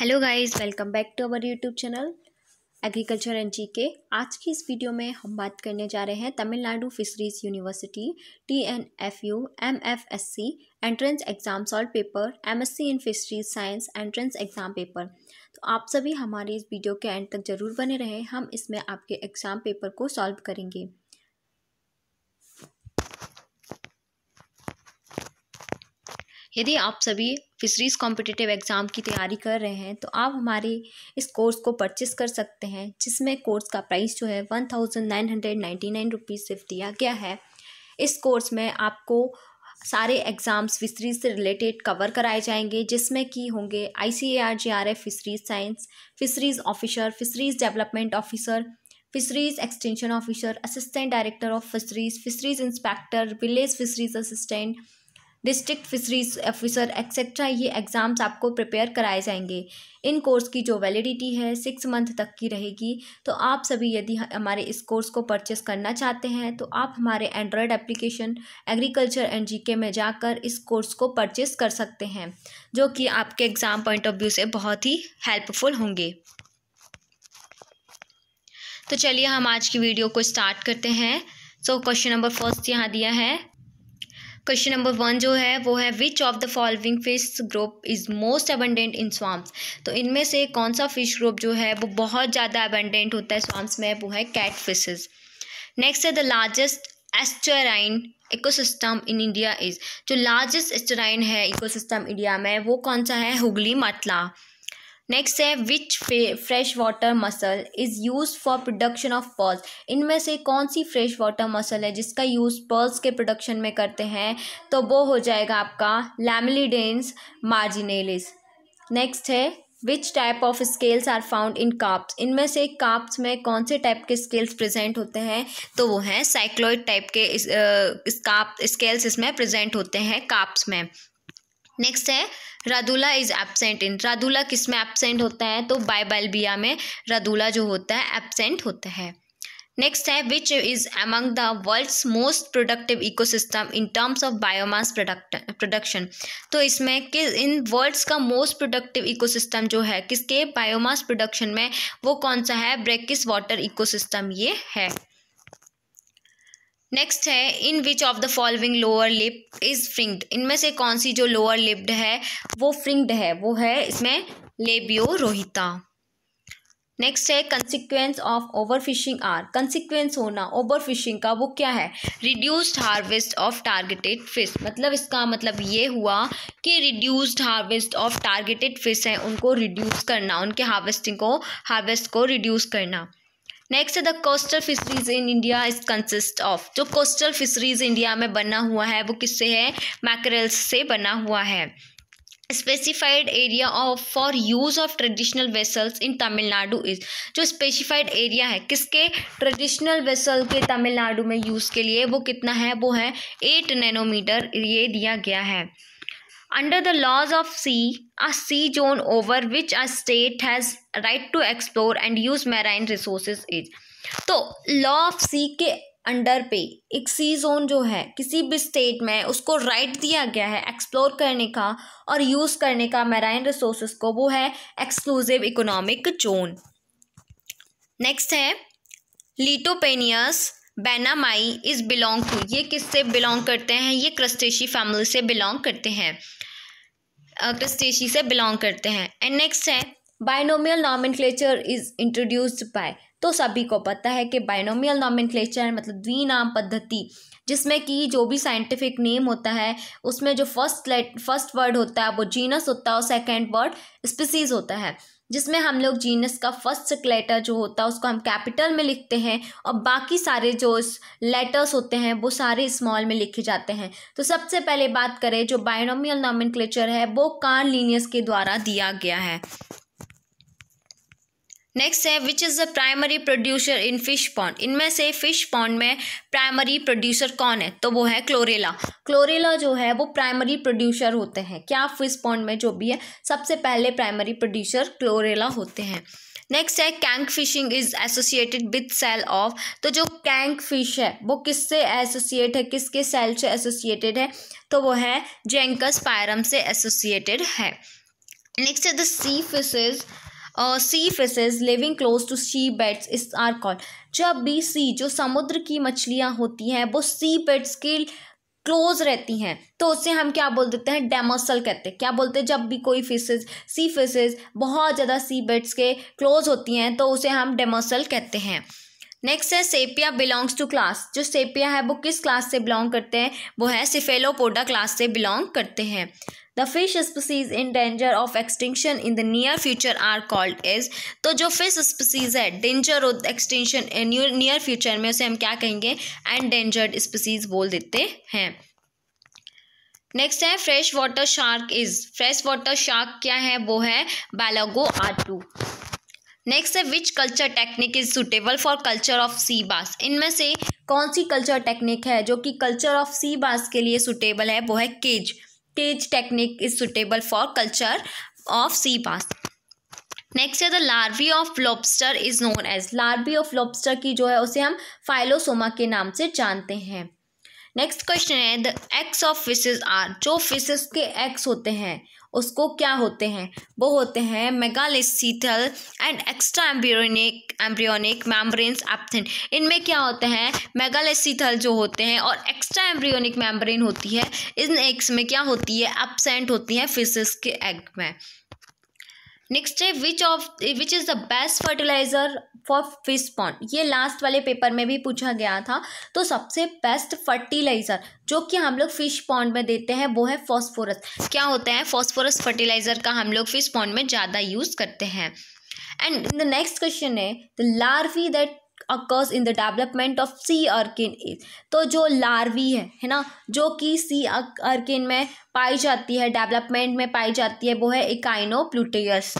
Hello guys welcome back to our YouTube channel agriculture and G K आज की इस video में हम बात करने जा रहे हैं Tamil Nadu fisheries university T N F U M F S C entrance exam solve paper M S C in fisheries science entrance exam paper तो आप सभी हमारे इस वीडियो के एंड तक ज़रूर बने रहें हम इसमें आपके एग्ज़ाम पेपर को सॉल्व करेंगे यदि आप सभी फिशरीज़ कॉम्पिटिटिव एग्ज़ाम की तैयारी कर रहे हैं तो आप हमारे इस कोर्स को परचेस कर सकते हैं जिसमें कोर्स का प्राइस जो है one thousand nine hundred ninety nine rupees सिर्फ दिया गया है इस कोर्स में आपको सारे एग्ज़ाम्स फिशरीज से रिलेटेड कवर कराए जाएंगे जिसमें कि होंगे I C A R G R F fisheries science fisheries officer fisheries development officer fisheries extension officer assistant director of fisheries fisheries inspector village fisheries assistant district fisheries officer etcetera ये exams आपको prepare कराए जाएंगे इन course की जो validity है six month तक की रहेगी तो आप सभी यदि हमारे इस कोर्स को परचेस करना चाहते हैं तो आप हमारे Android application agriculture and GK में जाकर इस कोर्स को परचेस कर सकते हैं जो कि आपके एग्ज़ाम पॉइंट ऑफ व्यू से बहुत ही हेल्पफुल होंगे तो चलिए हम आज की वीडियो को स्टार्ट करते हैं सो क्वेश्चन नंबर फर्स्ट यहाँ दिया है क्वेश्चन नंबर वन जो है वो है which of the following fish group is most abundant in swamps तो इनमें से कौन सा फिश ग्रुप जो है वो बहुत ज़्यादा अबंडेंट होता है स्वाम्प्स में वो है कैट फिशेज नेक्स्ट है the largest estuarine ecosystem in India is जो लार्जेस्ट एस्टराइन है इकोसिस्टम इंडिया में वो कौन सा है हुगली मतला नेक्स्ट है which fresh water mussel is use for production of pearls इनमें से कौन सी फ्रेश वाटर मसल है जिसका यूज़ पर्ल्स के प्रोडक्शन में करते हैं तो वो हो जाएगा आपका लैमलीडेंस मार्जिनेलिस नेक्स्ट है which type of scales are found in carps इनमें से काप्स में कौन से टाइप के स्केल्स प्रेजेंट होते हैं तो वो हैं साइक्लोइड टाइप के इस, आ, इस काप स्केल्स इसमें प्रेजेंट होते हैं काप्स में नेक्स्ट है रादूला इज एबसेंट इन रादूला किस में एबसेंट होता है तो बाइबलबिया में रादूला जो होता है एबसेंट होता है नेक्स्ट है which is among the world's most productive ecosystem in terms of biomass product production तो इसमें कि इन वर्ल्ड्स का मोस्ट प्रोडक्टिव इकोसिस्टम जो है किसके बायोमास प्रोडक्शन में वो कौन सा है ब्रेकिस वाटर इकोसिस्टम ये है नेक्स्ट है in which of the following lower lip is fringed इनमें से कौन सी जो लोअर लिप्ड है वो फ्रिंग्ड है वो है इसमें लेबियो रोहिता नेक्स्ट है consequence of over fishing are consequence होना ओवर फिशिंग का वो क्या है reduced harvest of targeted fish मतलब इसका मतलब ये हुआ कि reduced harvest of targeted fish हैं उनको रिड्यूस करना उनके हार्वेस्टिंग को हार्वेस्ट को रिड्यूस करना next the coastal fisheries in India is consist of जो कोस्टल फिशरीज इंडिया में बना हुआ है वो किससे है मैकरल्स से बना हुआ है specified area of for use of traditional vessels in Tamil Nadu is जो स्पेसिफाइड एरिया है किसके ट्रेडिशनल वेसल के तमिलनाडु में यूज़ के लिए वो कितना है वो है एट नैनोमीटर ये दिया गया है Under the laws of sea, a sea zone over which a state has right to explore and use marine resources is. तो लॉ ऑफ सी के अंडर पे एक सी जोन जो है किसी भी स्टेट में उसको राइट right दिया गया है एक्सप्लोर करने का और यूज़ करने का मैराइन रिसोर्सेज को वो है एक्सक्लूसिव इकोनॉमिक जोन नेक्स्ट है Litopenaeus vannamei is belong to ये किससे बिलोंग करते हैं ये क्रस्टेशी फैमिली से बिलोंग करते हैं क्रिस्टेशी से बिलोंग करते हैं एंड नेक्स्ट है binomial nomen is introduced by तो सभी को पता है कि बायनोमियल नॉमिनक्लेचर मतलब द्विनाम पद्धति जिसमें कि जो भी साइंटिफिक नेम होता है उसमें जो फर्स्ट लेट फर्स्ट वर्ड होता है वो जीनस होता है और सेकेंड वर्ड स्पीसीज होता है जिसमें हम लोग जीनस का फर्स्ट लेटर जो होता है उसको हम कैपिटल में लिखते हैं और बाकी सारे जो लेटर्स होते हैं वो सारे स्मॉल में लिखे जाते हैं तो सबसे पहले बात करें जो बायोनोमियल नॉमिनक्लेचर है वो कार लीनियस के द्वारा दिया गया है नेक्स्ट है which is the primary producer in fish pond इनमें से फिश पॉन्ड में प्राइमरी प्रोड्यूसर कौन है तो वो है क्लोरेला क्लोरेला जो है वो प्राइमरी प्रोड्यूसर होते हैं क्या फिश पॉन्ड में जो भी है सबसे पहले प्राइमरी प्रोड्यूसर क्लोरेला होते हैं नेक्स्ट है chank fishing is associated with sale of तो जो कैंक फिश है वो किससे एसोसिएट है किसके सेल से एसोसिएटेड है तो वो है जेंकस पायरम से एसोसिएटेड है नेक्स्ट है the sea fishes sea fishes living close to sea beds is are call जब भी सी जो समुद्र की मछलियाँ होती हैं वो सी बेड्स के क्लोज रहती हैं तो उसे हम क्या बोल देते हैं डेमोसल कहते हैं क्या बोलते हैं जब भी कोई फिशेज सी फिशेज बहुत ज़्यादा सी बेड्स के क्लोज होती हैं तो उसे हम डेमोसल कहते हैं नेक्स्ट है सेपिया बिलोंग्स टू क्लास जो सेपिया है वो किस क्लास से बिलोंग करते हैं वो है सिफेलोपोडा क्लास से बिलोंग करते हैं the fish species in danger of extinction in the near future are called is तो जो फिश स्पीसीज है danger in near, near future में उसे हम क्या कहेंगे एंडेंजर्ड स्पीसीज बोल देते हैं नेक्स्ट है fresh water shark is fresh water shark क्या है वो है बैलागो आटू नेक्स्ट है which culture technique is suitable for culture of sea bass इनमें से कौन सी कल्चर टेक्निक है जो कि कल्चर ऑफ सी बास के लिए सुटेबल है वो है cage tech technique is suitable for culture of sea bass next है the larvae of lobster is known as larvae of lobster की जो है उसे हम फाइलोसोमा के नाम से जानते हैं नेक्स्ट क्वेश्चन है the eggs of fishes are जो फिशेज के एक्स होते हैं उसको क्या होते हैं वो होते हैं megalecithal and extra embryonic embryonic membranes एप्थिन इनमें क्या होते हैं मेगालिसीथल जो होते हैं और एक्स्ट्रा एम्ब्रियोनिक मैम्ब्रेन होती है इन एग्स में क्या होती है एबसेंट होती है फिशेस के एग में नेक्स्ट है which of which is the best fertilizer for fish pond ये लास्ट वाले पेपर में भी पूछा गया था तो सबसे बेस्ट फर्टिलाइज़र जो कि हम लोग फिश पॉन्ड में देते हैं वो है फॉस्फोरस क्या होता है फॉस्फोरस फर्टिलाइज़र का हम लोग फिश पॉन्ड में ज़्यादा यूज़ करते हैं एंड द नेक्स्ट क्वेश्चन है the larvae that occurs in the development of sea urchin is तो जो लार्वी है है ना जो कि सी अर्किन में पाई जाती है डेवलपमेंट में पाई जाती है वो है इकाइनो प्लूटियस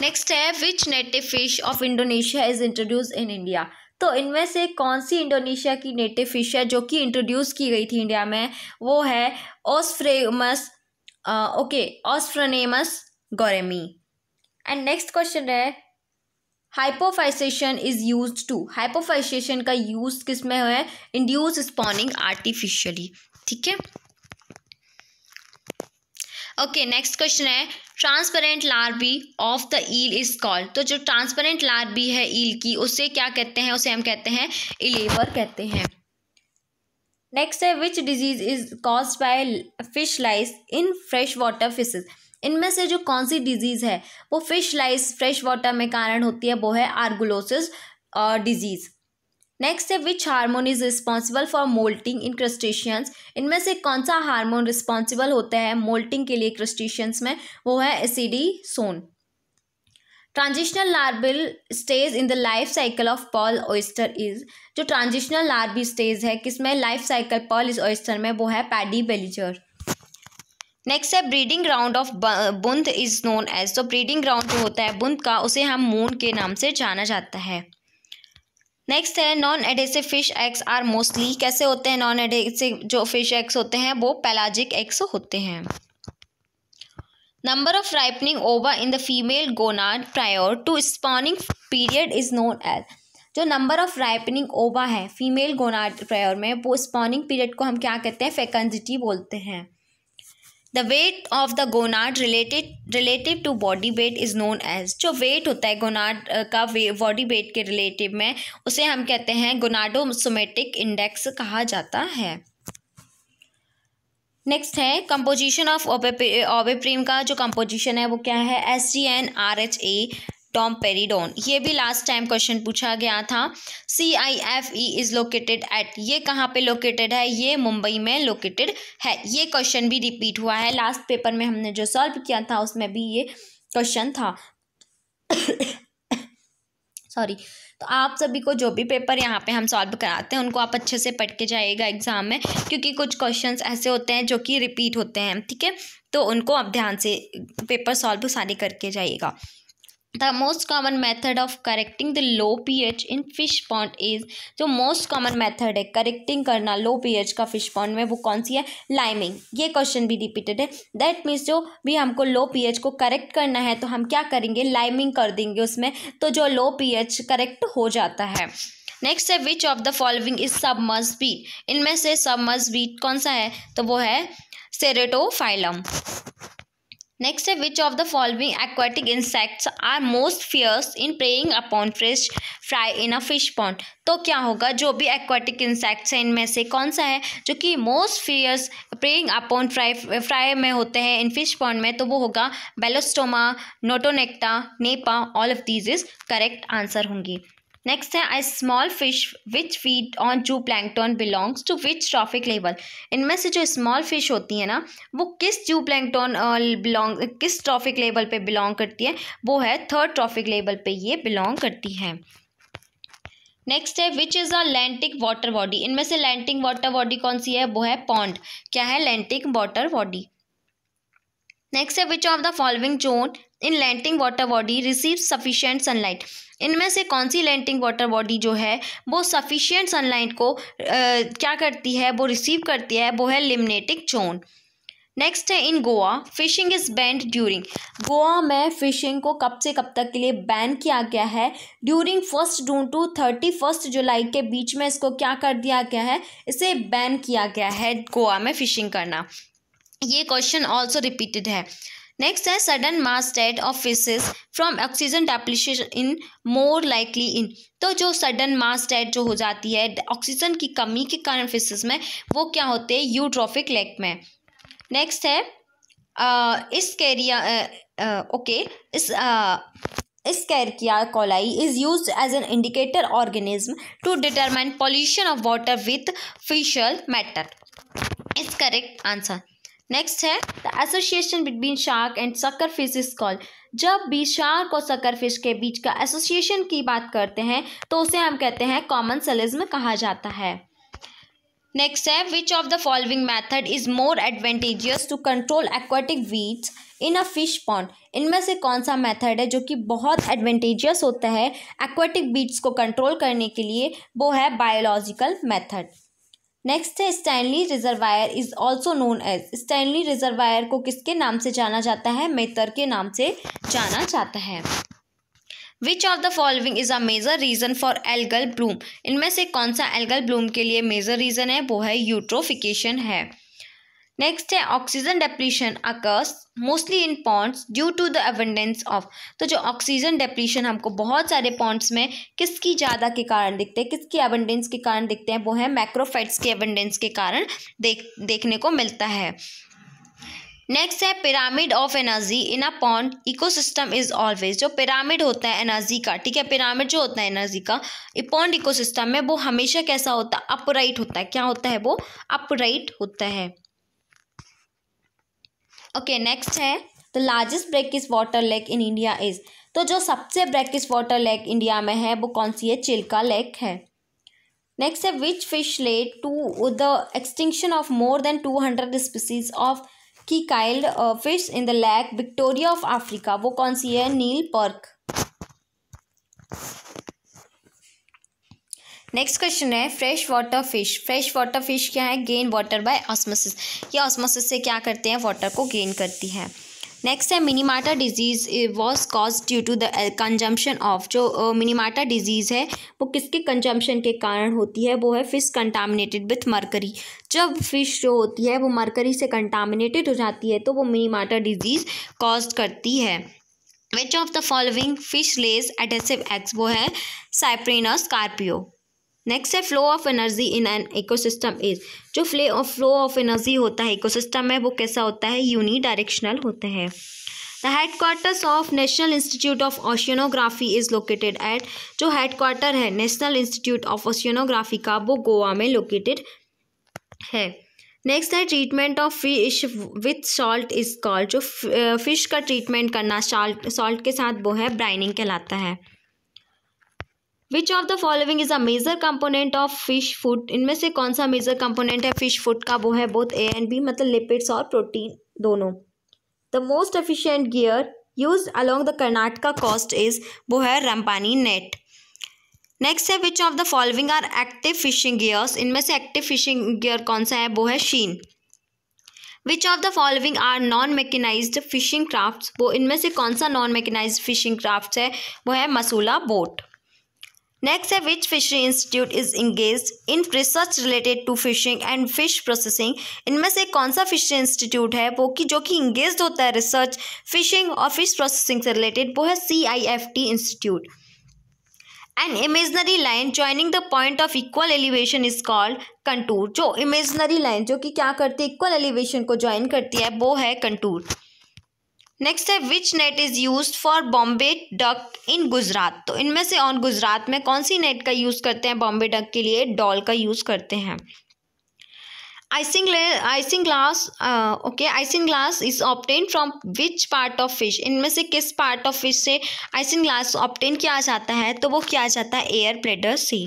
नेक्स्ट है which native fish of Indonesia is introduce in India तो इनमें से कौन सी इंडोनेशिया की नेटिव फिश है जो कि इंट्रोड्यूस की गई थी इंडिया में वो है Osphronemus okay Osphronemus goramy and next question है hypophysation is use to hypophysation का यूज किस में है इंड्यूस स्पॉनिंग आर्टिफिशियली ठीक है ओके नेक्स्ट क्वेश्चन है transparent larvae of the eel is called तो जो ट्रांसपेरेंट लार्बी है ईल की उसे क्या कहते हैं उसे हम कहते हैं इलेवर कहते हैं नेक्स्ट है which disease is cause by fish lice in fresh water fishes इनमें से जो कौन सी डिजीज़ है वो फिश लाइस फ्रेश वाटर में कारण होती है वो है आर्गुलोसिस डिजीज़ नेक्स्ट है which hormone is responsible for moulting in crustaceans इनमें से कौन सा हार्मोन रिस्पॉन्सिबल होता है मोल्टिंग के लिए क्रिस्टिशियंस में वो है एसिडी सोन ट्रांजिशनल लार्बिल stage in the life cycle of pearl oyster is जो ट्रांजिशनल लार्बी स्टेज है किसमें life cycle pearl is oyster में वो है पैडी बेलिजर नेक्स्ट है breeding ground of bund is known as तो ब्रीडिंग ग्राउंड जो होता है बुंद का उसे हम मून के नाम से जाना जाता है नेक्स्ट है non adhesive fish eggs are mostly कैसे होते हैं नॉन एडेसिव जो फिश एग्स होते हैं वो पैलाजिक एग्स होते हैं number of ripening ova in the female gonad prior to spawning period is known as जो नंबर ऑफ राइपनिंग ओवा है फीमेल गोनाड प्रायोर में वो स्पॉनिंग पीरियड को हम क्या कहते हैं फेकन्जिटी बोलते हैं the weight of the gonad related relative to body weight is known as जो वेट होता है गोनाड का बॉडी वेट के रिलेटिव में उसे हम कहते हैं गोनाडोसोमेटिक इंडेक्स कहा जाता है नेक्स्ट है कंपोजिशन ऑफ ओबेप्रीम का जो कंपोजिशन है वो क्या है S G N R H A domperidone ये भी लास्ट टाइम क्वेश्चन पूछा गया था C I F E is located at ये कहाँ पे लोकेटेड है ये मुंबई में लोकेटेड है ये क्वेश्चन भी रिपीट हुआ है लास्ट पेपर में हमने जो सॉल्व किया था उसमें भी ये क्वेश्चन था सॉरी तो आप सभी को जो भी पेपर यहाँ पे हम सॉल्व कराते हैं उनको आप अच्छे से पढ़ के जाइएगा एग्ज़ाम में क्योंकि कुछ क्वेश्चंस ऐसे होते हैं जो कि रिपीट होते हैं ठीक है तो उनको आप ध्यान से पेपर सॉल्व सारे करके जाइएगा the most common method of correcting the low ph in fish pond is जो most common method है correcting करना low ph का fish pond में वो कौन सी है liming ये question भी repeated है that means जो भी हमको low ph को correct करना है तो हम क्या करेंगे liming कर देंगे उसमें तो जो low ph correct हो जाता है नेक्स्ट है which of the following is sub मस्बीट इनमें से सब मस्बीट कौन सा है तो वो है सेरेटोफाइलम नेक्स्ट है which of the following aquatic insects are most fierce in preying upon fish fry in a fish pond तो क्या होगा जो भी एक्वाटिक इंसेक्ट्स हैं इनमें से कौन सा है जो कि most fierce preying upon fry fry में होते हैं इन फिश पॉन्ड में तो वो होगा Belostoma Notonecta Nepa all of these is correct answer होंगी नेक्स्ट है a small fish which feed on zooplankton belongs to which trophic level इनमें से जो स्मॉल फिश होती है ना वो किस जू प्लैंगटन बिलोंग किस ट्रॉफिक लेवल पे बिलोंग करती है वो है थर्ड ट्रॉफिक लेवल पे ये बिलोंग करती है नेक्स्ट है which is a lentic water body इनमें से लैंटिक वाटर बॉडी कौन सी है वो है पॉन्ड क्या है लैंटिक वाटर बॉडी नेक्स्ट है which of the following zone in lentic water body receive sufficient sunlight इनमें से कौन सी लैंटिंग वाटर बॉडी जो है वो सफिशियंट सनलाइट को आ, क्या करती है वो रिसीव करती है वो है लिमनेटिक जोन नेक्स्ट है in Goa fishing is banned during Goa में फिशिंग को कब से कब तक के लिए बैन किया गया है during first June to thirty first July के बीच में इसको क्या कर दिया गया है इसे बैन किया गया है गोवा में फिशिंग करना ये क्वेश्चन ऑल्सो रिपीटेड है नेक्स्ट है sudden mass dead of fishes from oxygen depletion in more likely in तो जो सडन मास डेड जो हो जाती है ऑक्सीजन की कमी के कारण फिशेज में वो क्या होते हैं यूट्रॉफिक लेक में नेक्स्ट है इस कैरिया ओके इस इस Escherichia coli is use as an indicator organism to determine pollution of water with faecal matter is correct answer next है the association between shark and sucker fish is call जब भी shark और sucker fish के बीच का association की बात करते हैं तो उसे हम कहते हैं कॉमन सेलिज्म कहा जाता है नेक्स्ट है which of the following method is more advantageous to control aquatic weeds in a fish pond इनमें से कौन सा मेथड है जो कि बहुत एडवेंटेजियस होता है एक्वाटिक बीट्स को कंट्रोल करने के लिए वो है बायोलॉजिकल मेथड नेक्स्ट है Stanley reservoir is also known as Stanley reservoir को किसके नाम से जाना जाता है मेतर के नाम से जाना जाता है which of the following is a major reason for algal bloom इनमें से कौन सा एल्गल ब्लूम के लिए मेजर रीजन है वो है यूट्रोफिकेशन है नेक्स्ट है oxygen depletion occurs mostly in ponds due to the abundance of तो जो ऑक्सीजन डेप्रीशन हमको बहुत सारे पॉन्ट्स में किसकी ज़्यादा के कारण दिखते हैं किसकी एवेंडेंस के कारण दिखते हैं वो है मैक्रोफाइट्स के एवेंडेंस के कारण देख देखने को मिलता है नेक्स्ट है pyramid of energy in a pond ecosystem is always जो पिरामिड होता है एनर्जी का ठीक है पिरामिड जो होता है एनर्जी का पॉन्ड इकोसिस्टम में वो हमेशा कैसा होता है अपराइट होता है क्या होता है वो अपराइट होता है ओके नेक्स्ट है the largest brackish water lake in India is तो जो सबसे ब्रेकिस वाटर लेक इंडिया में है वो कौन सी है चिल्का लेक है नेक्स्ट है which fish led to the extinction of more than two hundred species of cichlid fish in the lake Victoria of Africa वो कौन सी है नील पर्क नेक्स्ट क्वेश्चन है fresh water fish fresh water fish क्या है gain water by osmosis ये osmosis से क्या करते हैं वाटर को गेन करती है नेक्स्ट है Minamata disease was cause due to the consumption of जो मिनीमाटा uh, डिजीज़ है वो किसके कंजम्पशन के कारण होती है वो है फ़िश कंटामिनेटेड विथ मरकरी जब फिश जो होती है वो मरकरी से कंटामिनेटेड हो जाती है तो वो मिनीमाटा डिजीज़ कॉज करती है which of the following fish lays adhesive eggs वो है साइप्रीनस कार्पियो नेक्स्ट है flow of energy in an ecosystem is जो फ्ले फ्लो ऑफ एनर्जी होता है इकोसिस्टम में वो कैसा होता है यूनी डायरेक्शनल होता है the headquarters of National Institute of Oceanography is located at जो हेडक्वार्टर है नेशनल इंस्टीट्यूट ऑफ ओशियनोग्राफी का वो गोवा में लोकेटेड है नेक्स्ट है treatment of fish with salt is called जो फिश का ट्रीटमेंट करना सॉल्ट सॉल्ट के साथ वो है ब्राइनिंग कहलाता है which of the following is a major component of fish food इनमें से कौन सा मेजर कंपोनेंट है फिश फूड का वो है बोथ ए एंड बी मतलब लिपिड्स और प्रोटीन दोनों the most efficient gear use along the Karnataka coast is वो है रंपानी नेट नेक्स्ट है which of the following are active fishing gears इनमें से एक्टिव फिशिंग गियर कौन सा है वो है seine which of the following are non mechanize fishing craft वो इनमें से कौन सा नॉन मेकेनाइज फिशिंग क्राफ्ट है वो है मसूला बोट नेक्स्ट है which fishery institute is engage in research related to fishing and fish processing इनमें से कौन सा फिशरी इंस्टीट्यूट है वो कि जो कि इंगेज होता है रिसर्च फिशिंग और फिश प्रोसेसिंग से रिलेटेड वो है C I F T institute an imaginary line joining the point of equal elevation is called contour जो इमेजनरी लाइन जो कि क्या करती है इक्वल एलिवेशन को ज्वाइन करती है वो है कंटूर नेक्स्ट है which net is use for Bombay duck in Gujarat तो इनमें से ऑन गुजरात में कौन सी नेट का यूज़ करते हैं बॉम्बे डक के लिए डॉल का यूज़ करते हैं icing isinglass okay isinglass is obtain from which part of fish इनमें से किस पार्ट ऑफ फिश से आइसिंग ग्लास ऑप्टेन किया जाता है तो वो किया जाता है एयर प्लेटर सी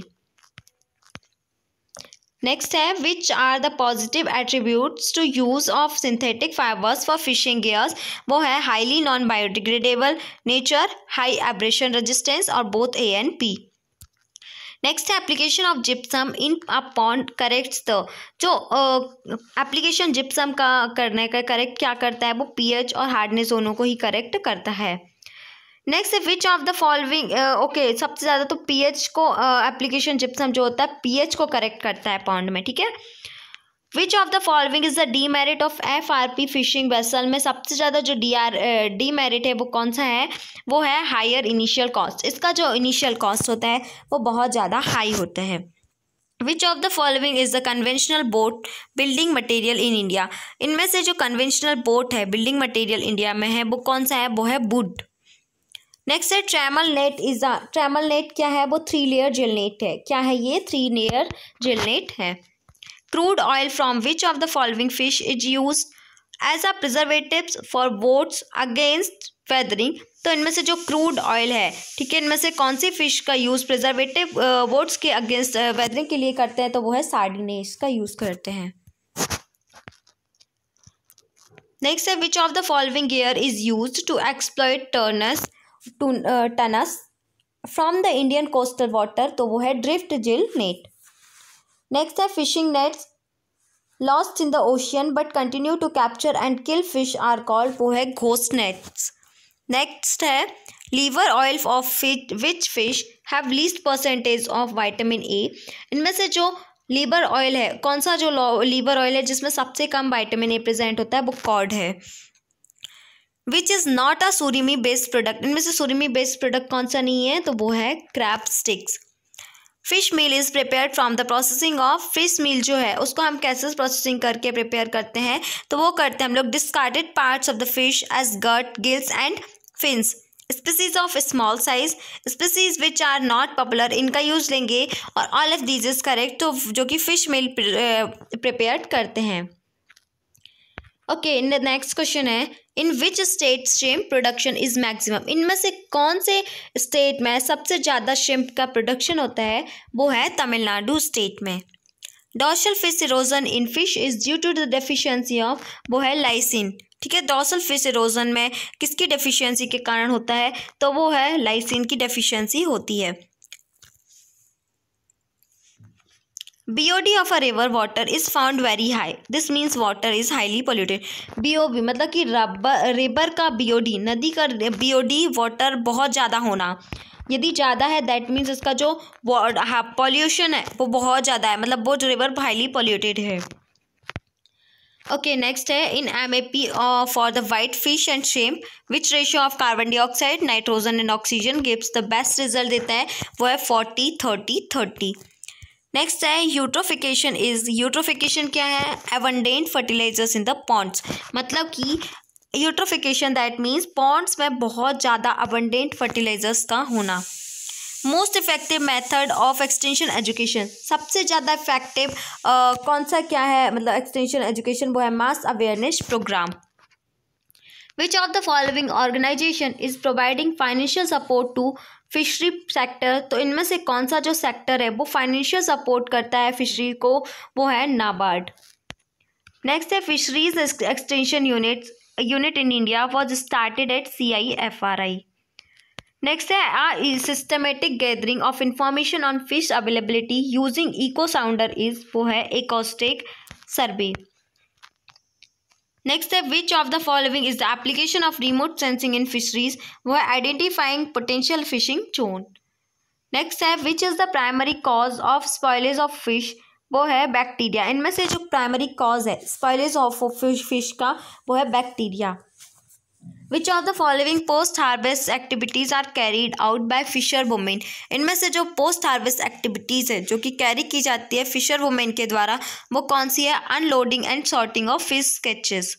नेक्स्ट है which are the positive attributes to use of synthetic fibres for fishing gears वो है highly non biodegradable nature high abrasion resistance और both A and P next है application of gypsum in a pond corrects the जो application gypsum का करने का correct क्या करता है वो पीएच और हार्डनेस दोनों को ही करेक्ट करता है नेक्स्ट है which of the following okay सबसे ज़्यादा तो पीएच को एप्लीकेशन uh, जिप्सम जो होता है पीएच को करेक्ट करता है पॉन्ड में ठीक है which of the following is the demerit of F R P fishing vessel में सबसे ज़्यादा जो डी आर डी मेरिट है वो कौन सा है वो है हायर इनिशियल कॉस्ट इसका जो इनिशियल कॉस्ट होता है वो बहुत ज़्यादा हाई होता है which of the following is the conventional boat building material in India इनमें से जो कन्वेंशनल बोट है बिल्डिंग मटेरियल इंडिया में है वो कौन सा है वो है बुड नेक्स्ट है trammel net is trammel net क्या है वो थ्री लेयर जेल नेट है क्या है ये थ्री लेयर जेल नेट है crude oil from which of the following fish is use as a preservative for boats against weathering तो इनमें से जो क्रूड ऑयल है ठीक है इनमें से कौन सी फिश का यूज़ प्रिजर्वेटिव बोट्स के अगेंस्ट वेदरिंग के लिए करते हैं तो वो है सार्डिनेस का यूज़ करते हैं नेक्स्ट है which of the following gear is use to exploit tunas tunas from the Indian coastal water तो वो है ड्रिफ्ट जिल नेट नेक्स्ट है fishing nets lost in the ocean but continue to capture and kill fish are called वो है ghost nets next है liver oil of fish which fish have least percentage of vitamin A इनमें से जो liver oil है कौन सा जो लीवर ऑयल है जिसमें सबसे कम वाइटामिन ए प्रेजेंट होता है वो कॉड है which is not a surimi based product इनमें से सूरीमी बेस्ड प्रोडक्ट कौन सा नहीं है तो वो है crab sticks fish meal is prepare from the processing of fish meal जो है उसको हम कैसे प्रोसेसिंग करके प्रिपेयर करते हैं तो वो करते हैं हम लोग discarded parts of the fish as gut gills and fins species of small size species which are not popular इनका यूज लेंगे और all of these is correct तो जो कि फिश मील प्रिपेयर करते हैं ओके नेक्स्ट क्वेश्चन है in which state shrimp production is maximum इनमें से कौन से स्टेट में सबसे ज़्यादा श्रिम्प का प्रोडक्शन होता है वो है तमिलनाडु स्टेट में dorsal fish erosion in fish is due to the deficiency of वो है लाइसिन ठीक है डॉसल फिश इरोजन में किसकी डेफिशिएंसी के कारण होता है तो वो है लाइसिन की डेफिशिएंसी होती है BOD of a river water is found very high. This means water is highly polluted. BOB मतलब कि रिवर का BOD नदी का BOD वाटर बहुत ज़्यादा होना यदि ज़्यादा है दैट मीन्स इसका जो पॉल्यूशन हाँ, है वो बहुत ज़्यादा है मतलब वो रिवर हाईली पॉल्यूटेड है ओके okay, नेक्स्ट है in M A P for the white fish and shrimp which ratio of carbon dioxide nitrogen and oxygen gives the best result देता है वो है फोर्टी थर्टी थर्टी नेक्स्ट है eutrophication is eutrophication क्या है एवंडेंट fertilisers in the पॉन्ट्स मतलब कि eutrophication that means पॉन्ट्स में बहुत ज़्यादा अबंडेंट फर्टिलाइजर्स का होना most effective method of extension education सबसे ज़्यादा इफेक्टिव कौन सा क्या है मतलब एक्सटेंशन एजुकेशन वो है mass awareness programme which of the following organisation is providing financial support to fishery sector तो इनमें से कौन सा जो सेक्टर है वो फाइनेंशियल सपोर्ट करता है फिशरी को वो है नाबार्ड नेक्स्ट है fisheries extension unit unit in India was started at C I F R I next है a systematic gathering of information on fish availability using echo sounder is वो है acoustic survey next है which of the following is the application of remote sensing in fisheries वो है identifying potential fishing zone next है which is the primary cause of spoilage of fish वो है bacteria इनमें से जो प्राइमरी कॉज है स्पॉयलेज ऑफ फिश फिश का वो है bacteria which of the following post harvest activities are carried out by fisher women इनमें से जो पोस्ट हार्वेस्ट एक्टिविटीज़ है जो कि कैरी की जाती है फिशर वुमेन के द्वारा वो कौन सी है unloading and sorting of fish catches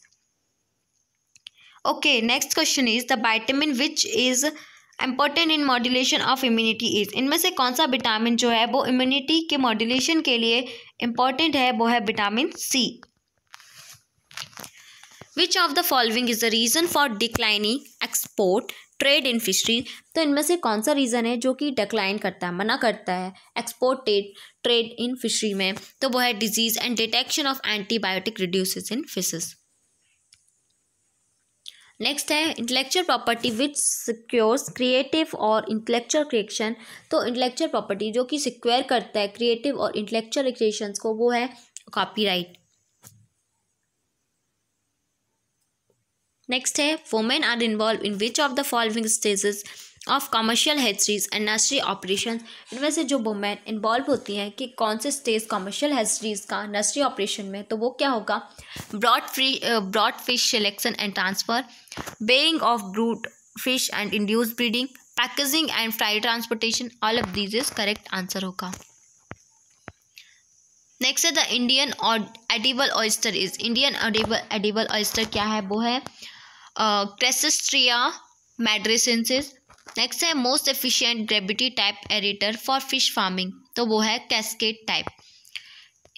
okay next question is the vitamin which is important in modulation of immunity is इनमें से कौन सा विटामिन जो है वो इम्यूनिटी के मॉड्यूलेशन के लिए इम्पॉर्टेंट है वो है vitamin C which of the following is the reason for declining export trade in fishery तो इनमें से कौन सा रीज़न है जो कि डिक्लाइन करता है मना करता है एक्सपोर्टेड ट्रेड इन फिशरी में तो वो है disease and detection of antibiotic residues in fishes next है intellectual property which secures creative और इंटेलेक्चुअल क्रिएशन तो इंटेलेक्चुअल प्रॉपर्टी जो कि सिक्योर करता है क्रिएटिव और इंटेलेक्चुअल क्रिएशन को वो है कॉपीराइट नेक्स्ट है women are involve in which of the following stages of commercial hatcheries and nursery operation इनमें से जो वुमेन इन्वॉल्व होती हैं कि कौन से स्टेज कमर्शियल हेचरीज का नर्सरी ऑपरेशन में तो वो क्या होगा broad free broad fish selection and transfer being of brood fish and induce breeding packaging and fry transportation all of these is correct answer होगा नेक्स्ट है the Indian edible oyster is Indian edible edible oyster क्या है वो है Crassostrea madrasensis next है most efficient gravity type aerator for fish farming तो वो है cascade type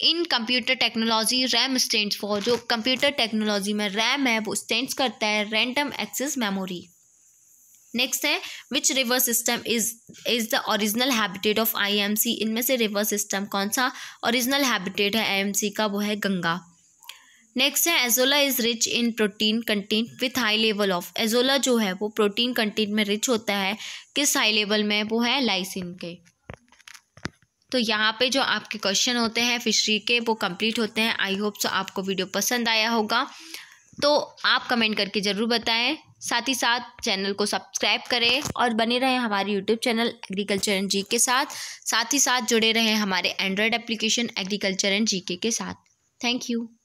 in computer technology RAM stands for जो कंप्यूटर टेक्नोलॉजी में रैम है वो स्टेंट्स करता है रैंडम एक्सेस मेमोरी नेक्स्ट है which river system is is the original habitat of IMC इनमें से रिवर सिस्टम कौन सा ओरिजिनल हैबिटेट है आईएमसी का वो है गंगा नेक्स्ट है azolla is rich in protein content with high level of azolla जो है वो प्रोटीन कंटेंट में रिच होता है किस हाई लेवल में वो है लाइसिन के तो यहाँ पे जो आपके क्वेश्चन होते हैं फिशरी के वो कंप्लीट होते हैं आई होप सो आपको वीडियो पसंद आया होगा तो आप कमेंट करके ज़रूर बताएं साथ ही साथ चैनल को सब्सक्राइब करें और बने रहें हमारे YouTube channel agriculture and G के साथ साथ ही साथ जुड़े रहें हमारे Android application agriculture and G के साथ थैंक यू